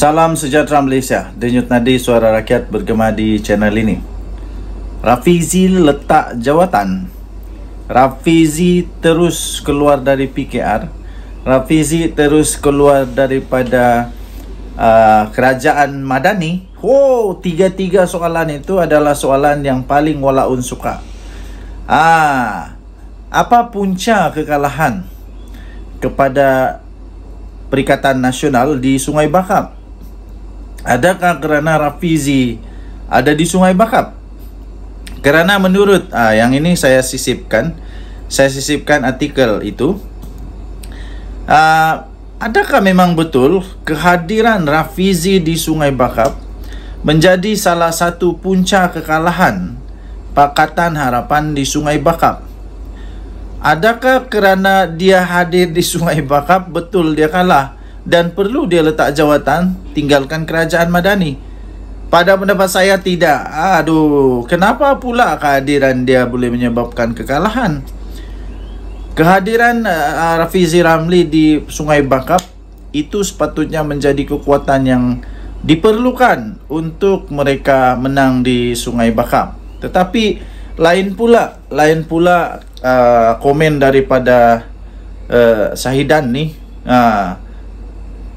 Salam sejahtera Malaysia. Denyut Nadi Suara Rakyat bergema di channel ini. Rafizi letak jawatan. Rafizi terus keluar dari PKR. Rafizi terus keluar daripada uh, kerajaan Madani. Oh, tiga-tiga soalan itu adalah soalan yang paling walaun suka. Ah, apa punca kekalahan kepada Perikatan Nasional di Sungai Bakap? Adakah kerana Rafizi ada di Sungai Bakap? Kerana menurut ah, yang ini saya sisipkan, saya sisipkan artikel itu. Ah, adakah memang betul kehadiran Rafizi di Sungai Bakap menjadi salah satu punca kekalahan Pakatan Harapan di Sungai Bakap? Adakah kerana dia hadir di Sungai Bakap betul dia kalah? dan perlu dia letak jawatan tinggalkan kerajaan Madani? Pada pendapat saya tidak. Aduh, kenapa pula kehadiran dia boleh menyebabkan kekalahan? Kehadiran uh, Rafizi Ramli di Sungai Bakap itu sepatutnya menjadi kekuatan yang diperlukan untuk mereka menang di Sungai Bakap. Tetapi lain pula, lain pula uh, komen daripada uh, Sahidan nih. Ah, uh,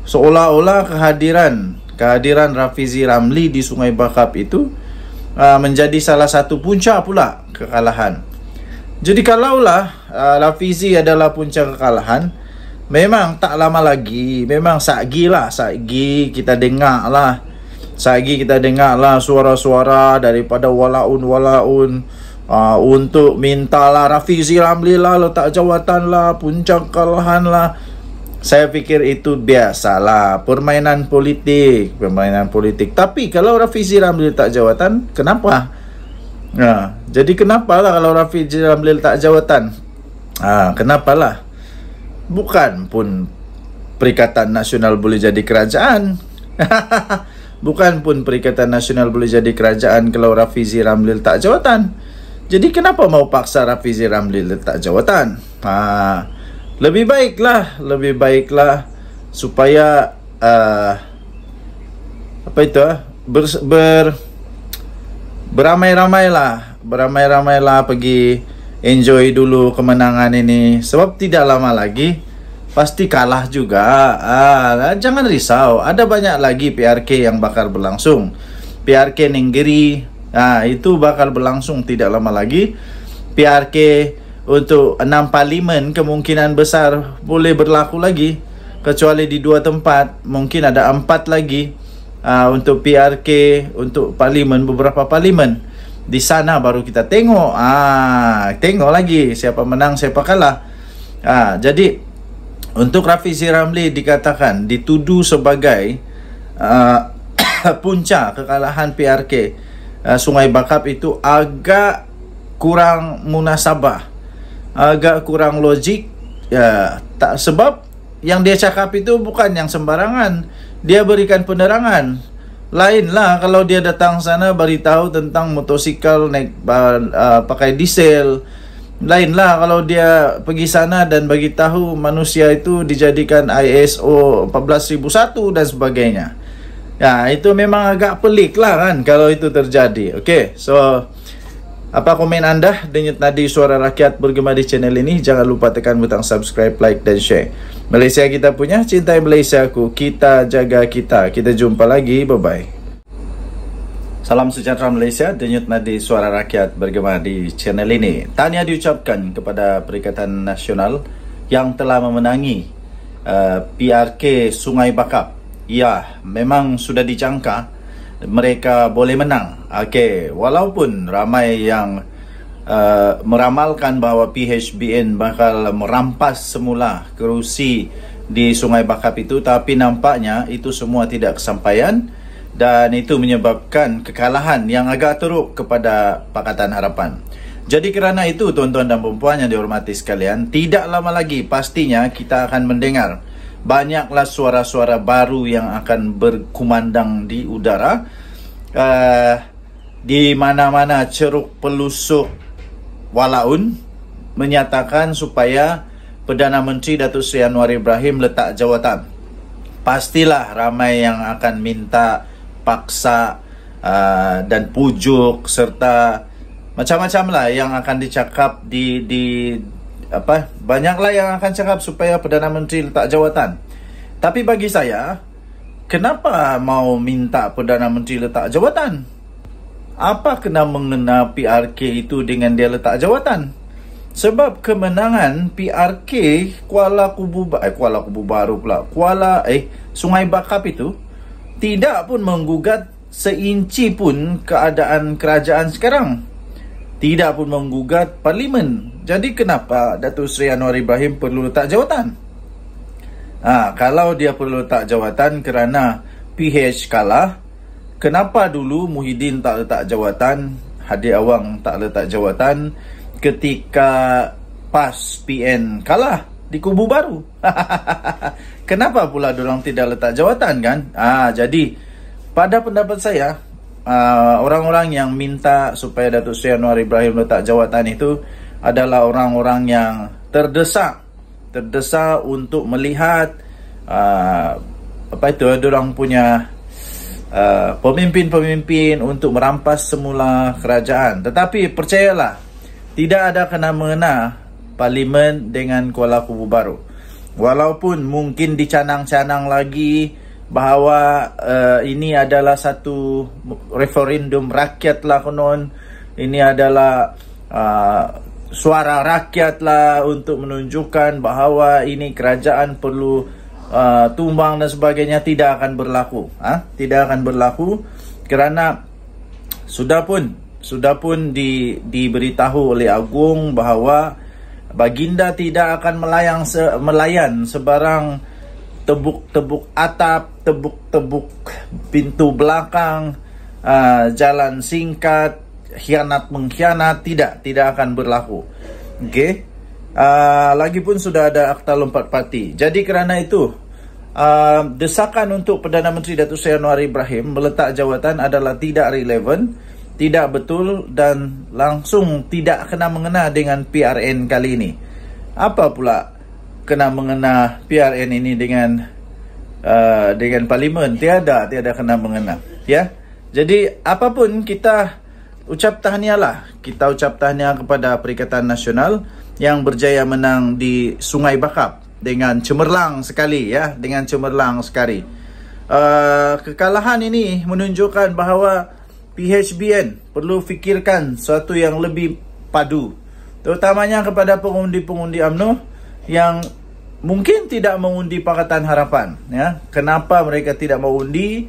seolah-olah kehadiran kehadiran Rafizi Ramli di Sungai Bakap itu uh, menjadi salah satu puncak pula kekalahan. Jadi kalaulah uh, Rafizi adalah puncak kekalahan, memang tak lama lagi, memang sagi lah, sagi kita dengar lah, sagi kita dengar lah suara-suara daripada walaun-walaun uh, untuk mintalah Rafizi Ramli lah letak jawatan lah, puncak kekalahan lah, saya fikir itu biasalah permainan politik permainan politik tapi kalau Rafizi Ramli tak jawatan kenapa nah ha, jadi lah kalau Rafizi Ramli tak jawatan ha, lah? bukan pun Perikatan Nasional boleh jadi kerajaan Bukan pun Perikatan Nasional boleh jadi kerajaan Kalau Rafizi Ramlil tak jawatan Jadi kenapa mau paksa Rafizi Ramlil tak jawatan Haa lebih baiklah lebih baiklah supaya uh, apa itu uh, ber, ber beramai-ramailah beramai-ramailah pergi enjoy dulu kemenangan ini sebab tidak lama lagi pasti kalah juga uh, jangan risau ada banyak lagi PRK yang bakal berlangsung PRK Ninggiri uh, itu bakal berlangsung tidak lama lagi PRK untuk enam parlimen kemungkinan besar boleh berlaku lagi kecuali di dua tempat mungkin ada empat lagi uh, untuk PRK untuk parlimen beberapa parlimen di sana baru kita tengok ah tengok lagi siapa menang siapa kalah ah jadi untuk Rafizi Ramli dikatakan dituduh sebagai ah, uh, puncak kekalahan PRK uh, ah, Sungai Bakap itu agak kurang munasabah agak kurang logik ya tak sebab yang dia cakap itu bukan yang sembarangan dia berikan penerangan lainlah kalau dia datang sana beritahu tentang motosikal naik uh, pakai diesel lainlah kalau dia pergi sana dan bagi tahu manusia itu dijadikan ISO 14001 dan sebagainya ya itu memang agak pelik lah kan kalau itu terjadi Okay, so apa komen anda dengan tadi suara rakyat bergema di channel ini? Jangan lupa tekan butang subscribe, like dan share. Malaysia kita punya, cintai Malaysia aku. Kita jaga kita. Kita jumpa lagi. Bye-bye. Salam sejahtera Malaysia, denyut nadi suara rakyat bergema di channel ini. Tanya diucapkan kepada Perikatan Nasional yang telah memenangi uh, PRK Sungai Bakap. Ya, memang sudah dijangka mereka boleh menang. Okay, walaupun ramai yang uh, meramalkan bahawa PHBN bakal merampas semula kerusi di Sungai Bakap itu tapi nampaknya itu semua tidak kesampaian dan itu menyebabkan kekalahan yang agak teruk kepada Pakatan Harapan. Jadi kerana itu tuan-tuan dan puan-puan yang dihormati sekalian, tidak lama lagi pastinya kita akan mendengar banyaklah suara-suara baru yang akan berkumandang di udara uh, di mana-mana ceruk pelusuk walaun menyatakan supaya Perdana Menteri Datuk Seri Anwar Ibrahim letak jawatan pastilah ramai yang akan minta paksa uh, dan pujuk serta macam-macam lah yang akan dicakap di di apa banyaklah yang akan cakap supaya perdana menteri letak jawatan. Tapi bagi saya, kenapa mau minta perdana menteri letak jawatan? Apa kena mengena PRK itu dengan dia letak jawatan? Sebab kemenangan PRK Kuala Kubu Baru, eh, Kuala Kubu Baru pula, Kuala eh Sungai Bakap itu tidak pun menggugat seinci pun keadaan kerajaan sekarang. Tidak pun menggugat parlimen jadi kenapa Datuk Seri Anwar Ibrahim perlu letak jawatan? Ha, kalau dia perlu letak jawatan kerana PH kalah, kenapa dulu Muhyiddin tak letak jawatan, Hadi Awang tak letak jawatan ketika PAS PN kalah di kubu baru? kenapa pula dorang tidak letak jawatan kan? Ah ha, jadi pada pendapat saya, Uh, orang-orang yang minta supaya Datuk Seri Anwar Ibrahim letak jawatan itu adalah orang-orang yang terdesak terdesak untuk melihat uh, apa itu ada orang punya uh, pemimpin-pemimpin untuk merampas semula kerajaan tetapi percayalah tidak ada kena mengena parlimen dengan Kuala Kubu Baru walaupun mungkin dicanang-canang lagi bahawa uh, ini adalah satu referendum rakyat lah konon ini adalah uh, suara rakyatlah untuk menunjukkan bahawa ini kerajaan perlu uh, tumbang dan sebagainya tidak akan berlaku ah ha? tidak akan berlaku kerana sudah pun sudah pun di diberitahu oleh agung bahawa baginda tidak akan melayang se, melayan sebarang tebuk-tebuk atap, tebuk-tebuk pintu belakang, uh, jalan singkat, khianat mengkhianat tidak tidak akan berlaku. Oke. Okay? Uh, ah, lagi sudah ada akta lompat parti. Jadi kerana itu Uh, desakan untuk Perdana Menteri Datuk Seri Anwar Ibrahim meletak jawatan adalah tidak relevan, tidak betul dan langsung tidak kena mengena dengan PRN kali ini. Apa pula kena mengena PRN ini dengan uh, dengan parlimen? Tiada, tiada kena mengena, ya. Jadi apapun kita ucap tahniahlah. Kita ucap tahniah kepada Perikatan Nasional yang berjaya menang di Sungai Bakap dengan cemerlang sekali ya, dengan cemerlang sekali. Uh, kekalahan ini menunjukkan bahawa PHBN perlu fikirkan sesuatu yang lebih padu terutamanya kepada pengundi-pengundi UMNO yang mungkin tidak mengundi Pakatan Harapan ya kenapa mereka tidak mau undi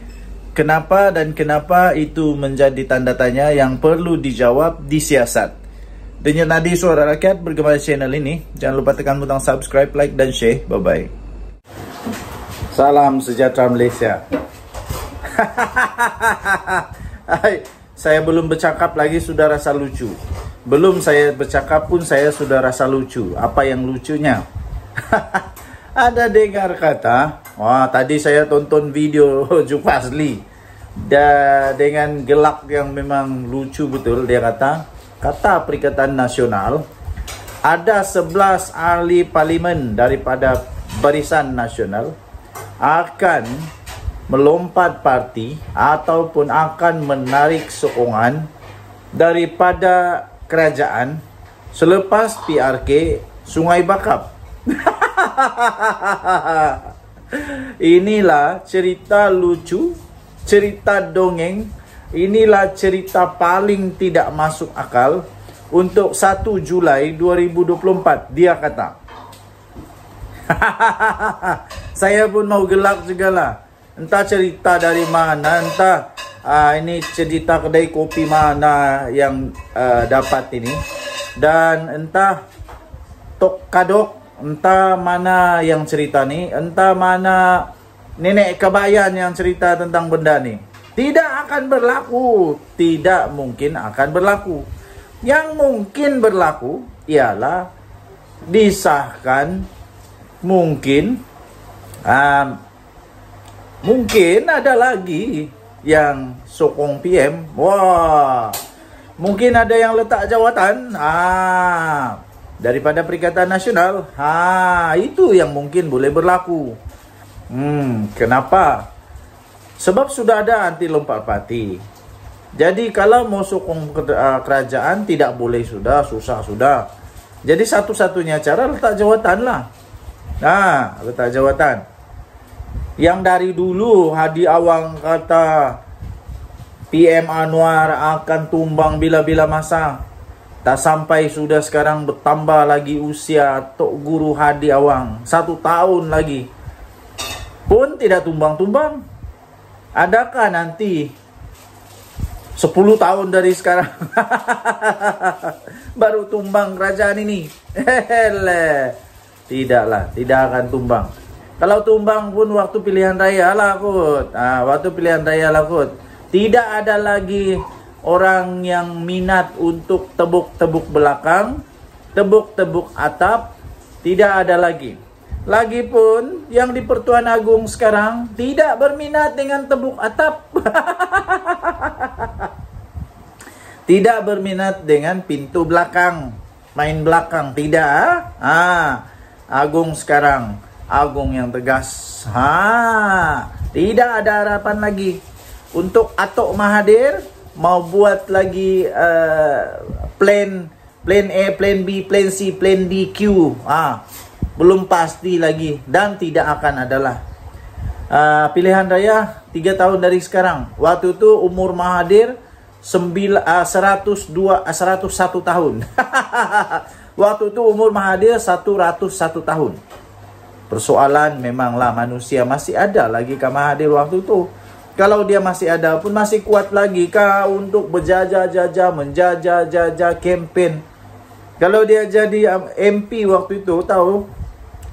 Kenapa dan kenapa itu menjadi tanda tanya yang perlu dijawab di siasat. Denyut nadi suara rakyat bergembala channel ini. Jangan lupa tekan butang subscribe, like dan share. Bye-bye. Salam sejahtera Malaysia. Hai, saya belum bercakap lagi sudah rasa lucu. Belum saya bercakap pun saya sudah rasa lucu. Apa yang lucunya? Ada dengar kata... Wah, tadi saya tonton video Jufasli da, dengan gelak yang memang lucu betul dia kata. Kata Perikatan Nasional, ada 11 ahli parlimen daripada Barisan Nasional akan melompat parti ataupun akan menarik sokongan daripada kerajaan selepas PRK Sungai Bakap. Inilah cerita lucu, cerita dongeng, inilah cerita paling tidak masuk akal untuk 1 Julai 2024, dia kata. Saya pun mau gelak juga lah. Entah cerita dari mana, entah uh, ini cerita kedai kopi mana yang uh, dapat ini. Dan entah tok kadok entah mana yang cerita ni, entah mana nenek kebayan yang cerita tentang benda ni. Tidak akan berlaku, tidak mungkin akan berlaku. Yang mungkin berlaku ialah disahkan mungkin um, mungkin ada lagi yang sokong PM. Wah. Mungkin ada yang letak jawatan. Ah daripada Perikatan Nasional. Ha, itu yang mungkin boleh berlaku. Hmm, kenapa? Sebab sudah ada anti lompat pati. Jadi kalau mau sokong ah, kerajaan tidak boleh sudah, susah sudah. Jadi satu-satunya cara letak jawatan lah. Nah, ha, letak jawatan. Yang dari dulu Hadi Awang kata PM Anwar akan tumbang bila-bila masa. Tak sampai sudah sekarang bertambah lagi usia Tok Guru Hadi Awang. Satu tahun lagi. Pun tidak tumbang-tumbang. Adakah nanti sepuluh tahun dari sekarang baru tumbang kerajaan ini? Hele. Tidaklah, tidak akan tumbang. Kalau tumbang pun waktu pilihan raya lah kot. Ah, waktu pilihan raya lah kot. Tidak ada lagi orang yang minat untuk tebuk-tebuk belakang, tebuk-tebuk atap, tidak ada lagi. Lagipun yang di Pertuan Agung sekarang tidak berminat dengan tebuk atap. tidak berminat dengan pintu belakang, main belakang tidak. Ah? ah, Agung sekarang Agung yang tegas. Ha, tidak ada harapan lagi. Untuk Atok Mahadir. mau buat lagi uh, plan plan A, plan B, plan C, plan D, Q. Ah, belum pasti lagi dan tidak akan adalah uh, pilihan raya 3 tahun dari sekarang. Waktu itu umur Mahadir uh, 102 101 tahun. Waktu itu umur Mahadir 101 tahun. Persoalan memanglah manusia masih ada lagi ke Mahathir waktu itu. Kalau dia masih ada pun masih kuat lagi kah untuk berjajah-jajah, menjajah-jajah campaign. Kalau dia jadi MP um, waktu itu tahu,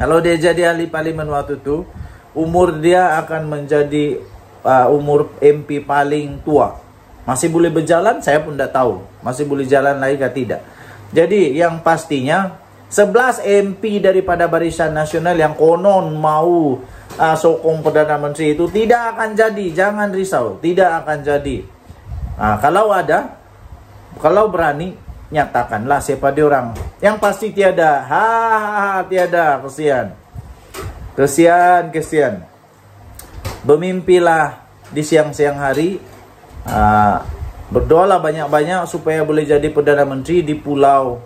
kalau dia jadi ahli parlimen waktu itu, umur dia akan menjadi uh, umur MP paling tua. Masih boleh berjalan, saya pun tidak tahu. Masih boleh jalan lagi atau tidak. Jadi yang pastinya 11 MP daripada Barisan Nasional yang konon mau uh, sokong Perdana Menteri itu tidak akan jadi. Jangan risau, tidak akan jadi. Nah, kalau ada, kalau berani, nyatakanlah siapa diorang. Yang pasti tiada. Ha, ha, ha tiada. Kesian. Kesian, kesian. Bermimpilah di siang-siang hari. Uh, berdoalah banyak-banyak supaya boleh jadi Perdana Menteri di pulau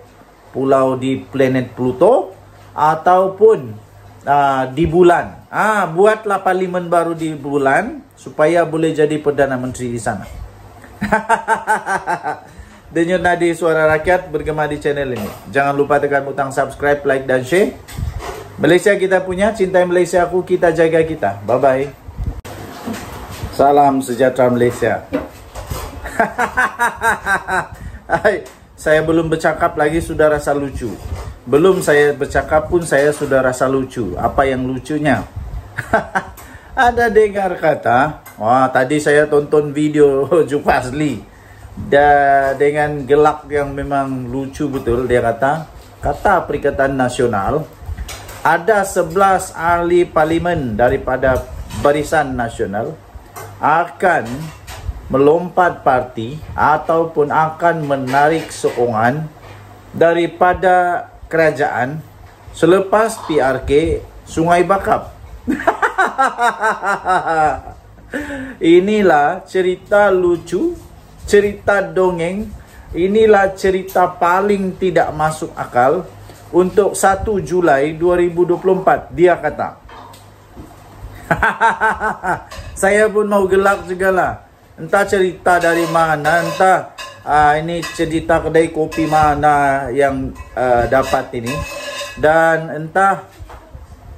pulau di planet Pluto ataupun uh, di bulan. Ah, buatlah parlimen baru di bulan supaya boleh jadi perdana menteri di sana. Denyut nadi suara rakyat bergema di channel ini. Jangan lupa tekan butang subscribe, like dan share. Malaysia kita punya, cinta Malaysia aku, kita jaga kita. Bye bye. Salam sejahtera Malaysia. Hai, saya belum bercakap lagi sudah rasa lucu. Belum saya bercakap pun saya sudah rasa lucu. Apa yang lucunya? Ada dengar kata, wah tadi saya tonton video Jufasli da, dengan gelak yang memang lucu betul dia kata kata Perikatan Nasional ada 11 ahli parlimen daripada barisan nasional akan melompat parti ataupun akan menarik sokongan daripada kerajaan selepas PRK Sungai Bakap. Inilah cerita lucu, cerita dongeng, inilah cerita paling tidak masuk akal untuk 1 Julai 2024 dia kata. Saya pun mau gelak segala. Entah cerita dari mana, entah uh, ini cerita kedai kopi mana yang uh, dapat ini dan entah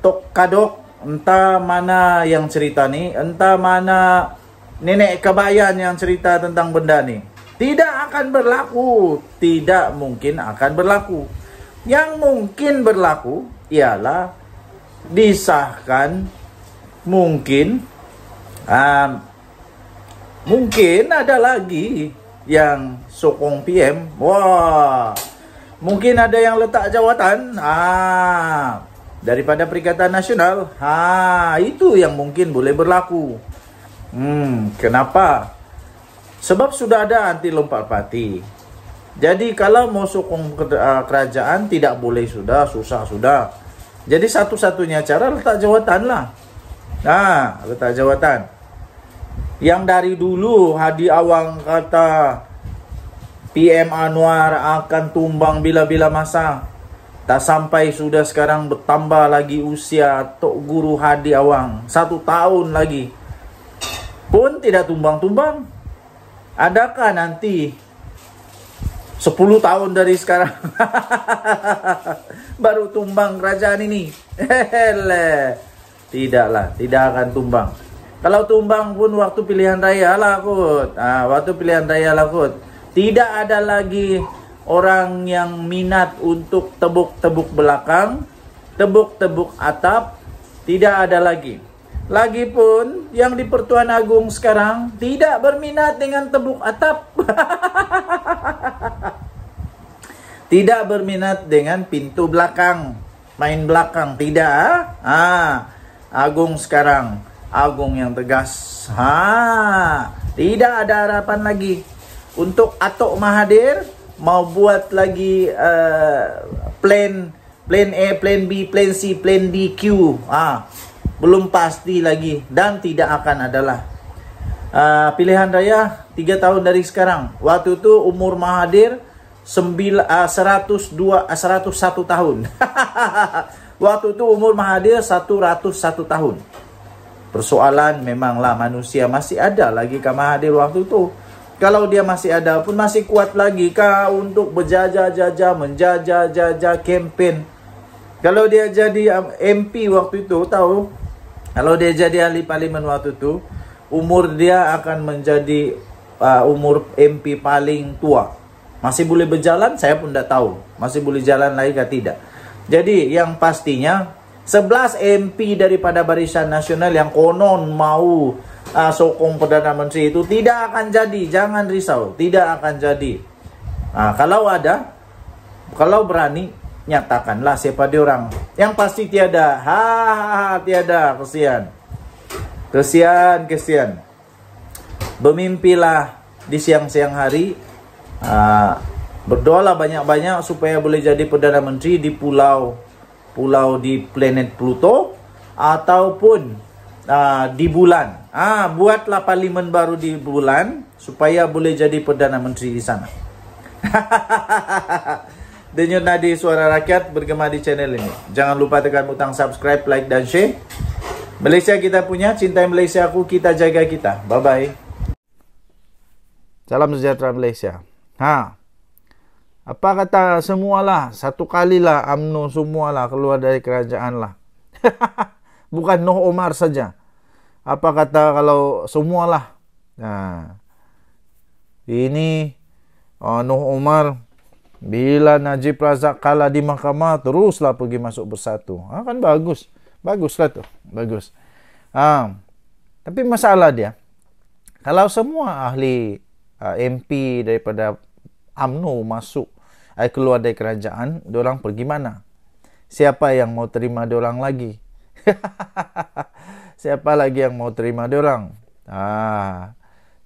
tok kadok entah mana yang cerita ni entah mana nenek kebayan yang cerita tentang benda ni tidak akan berlaku tidak mungkin akan berlaku yang mungkin berlaku ialah disahkan mungkin um, mungkin ada lagi yang sokong PM. Wah. Mungkin ada yang letak jawatan. Ah, Daripada Perikatan Nasional. Ha, itu yang mungkin boleh berlaku. Hmm, kenapa? Sebab sudah ada anti lompat pati. Jadi kalau mau sokong ah, kerajaan tidak boleh sudah, susah sudah. Jadi satu-satunya cara letak jawatan lah. Nah, ha, letak jawatan yang dari dulu Hadi Awang kata PM Anwar akan tumbang bila-bila masa. Tak sampai sudah sekarang bertambah lagi usia Tok Guru Hadi Awang. Satu tahun lagi pun tidak tumbang-tumbang. Adakah nanti sepuluh tahun dari sekarang baru tumbang kerajaan ini? Hehehe. Tidaklah, tidak akan tumbang. Kalau tumbang pun waktu pilihan raya lakut. Nah, waktu pilihan raya lakut. Tidak ada lagi orang yang minat untuk tebuk-tebuk belakang, tebuk-tebuk atap, tidak ada lagi. Lagipun yang di Pertuan Agung sekarang tidak berminat dengan tebuk atap. tidak berminat dengan pintu belakang, main belakang tidak. Ah, Agung sekarang Agung yang tegas. Ha, tidak ada harapan lagi. Untuk Atok Mahathir mau buat lagi uh, plan plan A, plan B, plan C, plan D, Q. Ha, belum pasti lagi dan tidak akan adalah uh, pilihan raya tiga tahun dari sekarang. Waktu itu umur Mahathir 9, uh, 102 uh, 101 tahun. Waktu itu umur Mahathir 101 tahun. Persoalan memanglah manusia masih ada lagi Kama Hadir waktu itu. Kalau dia masih ada pun masih kuat lagi kah untuk berjajah-jajah, menjajah-jajah kempen. Kalau dia jadi MP um, waktu itu tahu, kalau dia jadi ahli parlimen waktu itu, umur dia akan menjadi uh, umur MP paling tua. Masih boleh berjalan, saya pun tidak tahu. Masih boleh jalan lagi atau tidak. Jadi yang pastinya 11 MP daripada Barisan Nasional yang konon mau uh, sokong Perdana Menteri itu tidak akan jadi. Jangan risau, tidak akan jadi. Nah, kalau ada, kalau berani, nyatakanlah siapa orang Yang pasti tiada. ha tiada. Kesian. Kesian, kesian. Bermimpilah di siang-siang hari. Uh, berdoalah banyak-banyak supaya boleh jadi Perdana Menteri di pulau pulau di planet Pluto ataupun uh, di bulan. Ah, buatlah parlimen baru di bulan supaya boleh jadi perdana menteri di sana. Denyut nadi suara rakyat bergema di channel ini. Jangan lupa tekan butang subscribe, like dan share. Malaysia kita punya, cinta Malaysia aku, kita jaga kita. Bye bye. Salam sejahtera Malaysia. Ha apa kata semualah satu kalilah amno semualah keluar dari kerajaan lah bukan noh Omar saja apa kata kalau semualah nah ha. ini uh, noh Omar bila Najib Razak kalah di mahkamah teruslah pergi masuk bersatu ha, kan bagus baguslah tu bagus ha, tapi masalah dia kalau semua ahli uh, ha, MP daripada amno masuk I keluar dari kerajaan, diorang pergi mana? Siapa yang mau terima diorang lagi? Siapa lagi yang mau terima diorang? Ah,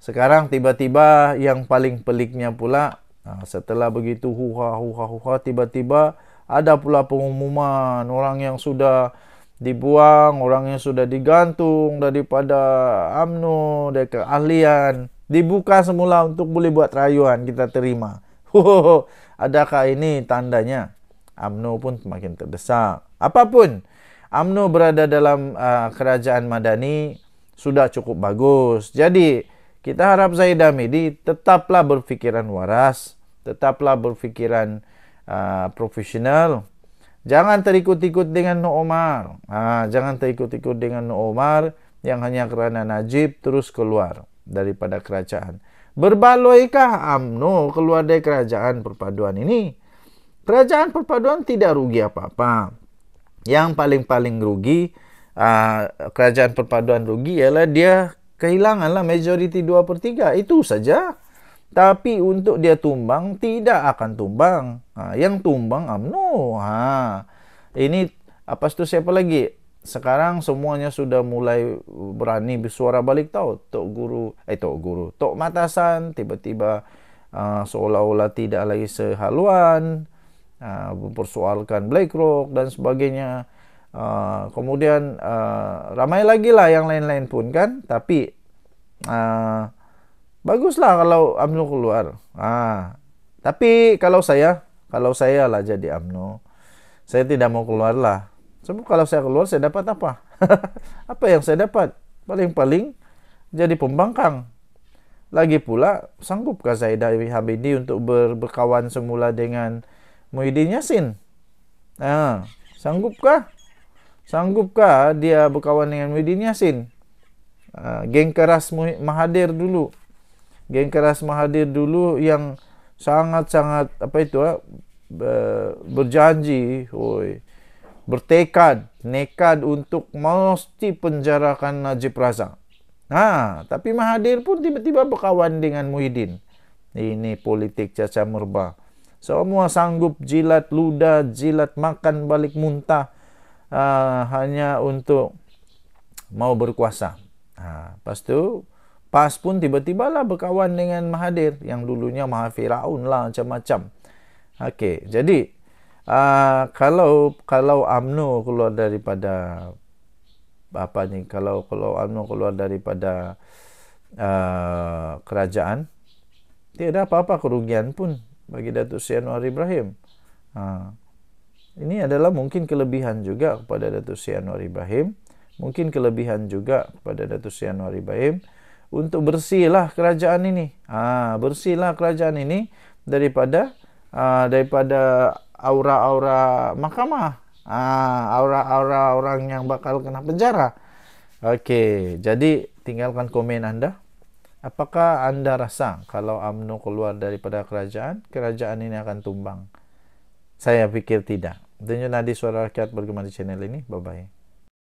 sekarang tiba-tiba yang paling peliknya pula, ah, setelah begitu huha huha huha, tiba-tiba ada pula pengumuman orang yang sudah dibuang, orang yang sudah digantung daripada amnu, dari keahlian, dibuka semula untuk boleh buat rayuan, kita terima. Adakah ini tandanya Amnu pun semakin terdesak? Apapun, Amnu berada dalam uh, kerajaan Madani sudah cukup bagus. Jadi, kita harap Zaid Hamidi tetaplah berfikiran waras, tetaplah berfikiran uh, profesional. Jangan terikut-ikut dengan No Omar. Uh, jangan terikut-ikut dengan No Omar yang hanya kerana Najib terus keluar daripada kerajaan. Berbaloikah UMNO keluar dari kerajaan perpaduan ini? Kerajaan perpaduan tidak rugi apa-apa. Yang paling-paling rugi, uh, kerajaan perpaduan rugi ialah dia kehilanganlah majoriti 2 per 3. Itu saja. Tapi untuk dia tumbang, tidak akan tumbang. Uh, yang tumbang UMNO. Ha. Ini apa itu siapa lagi? sekarang semuanya sudah mulai berani bersuara balik tau tok guru eh tok guru tok matasan tiba-tiba uh, seolah-olah tidak lagi sehaluan uh, persoalkan BlackRock dan sebagainya uh, kemudian uh, ramai lagi lah yang lain-lain pun kan tapi uh, baguslah kalau UMNO keluar uh, tapi kalau saya kalau saya lah jadi UMNO saya tidak mau keluar lah sebab kalau saya keluar, saya dapat apa? apa yang saya dapat? Paling-paling jadi pembangkang. Lagi pula, sanggupkah saya dari HBD untuk ber berkawan semula dengan Muhyiddin Yassin? Ah, sanggupkah? Sanggupkah dia berkawan dengan Muhyiddin Yassin? Ah, geng keras Mahadir dulu. Geng keras Mahadir dulu yang sangat-sangat apa itu ah, berjanji, oi. Oh, bertekad, nekad untuk mesti penjarakan Najib Razak. Ha, tapi Mahathir pun tiba-tiba berkawan dengan Muhyiddin. Ini politik caca murba. Semua sanggup jilat luda, jilat makan balik muntah uh, hanya untuk mau berkuasa. Ha, lepas tu, PAS pun tiba-tiba lah berkawan dengan Mahathir yang dulunya Mahathir lah macam-macam. Okey, jadi Uh, kalau kalau Amnu keluar daripada apa ni kalau kalau Amnu keluar daripada uh, kerajaan tiada apa-apa kerugian pun bagi Datuk Seri Anwar Ibrahim. Uh, ini adalah mungkin kelebihan juga kepada Datuk Seri Anwar Ibrahim, mungkin kelebihan juga kepada Datuk Seri Anwar Ibrahim untuk bersihlah kerajaan ini. uh, bersihlah kerajaan ini daripada uh, daripada aura-aura mahkamah. Ah, aura-aura orang yang bakal kena penjara. Okey, jadi tinggalkan komen anda. Apakah anda rasa kalau UMNO keluar daripada kerajaan, kerajaan ini akan tumbang? Saya fikir tidak. Tentunya nadi suara rakyat bergema di channel ini. Bye-bye.